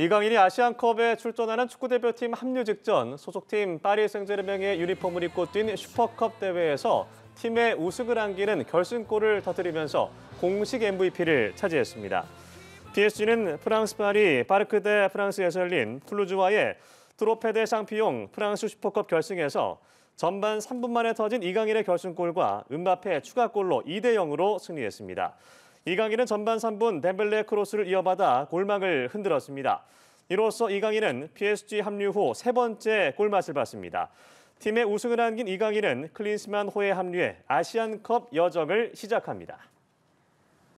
이강인이 아시안컵에 출전하는 축구대표팀 합류 직전 소속팀 파리 생제르맹의 유니폼을 입고 뛴 슈퍼컵 대회에서 팀의 우승을 안기는 결승골을 터뜨리면서 공식 MVP를 차지했습니다. PSG는 프랑스 파리 파르크 대 프랑스에서 열린 플루즈와의 트로페 대 샹피용 프랑스 슈퍼컵 결승에서 전반 3분 만에 터진 이강인의 결승골과 은바페 추가골로 2대 0으로 승리했습니다. 이강인은 전반 3분 덴벨레 크로스를 이어받아 골망을 흔들었습니다. 이로써 이강인은 PSG 합류 후 세 번째 골맛을 봤습니다. 팀의 우승을 안긴 이강인은 클린스만 호에 합류해 아시안컵 여정을 시작합니다.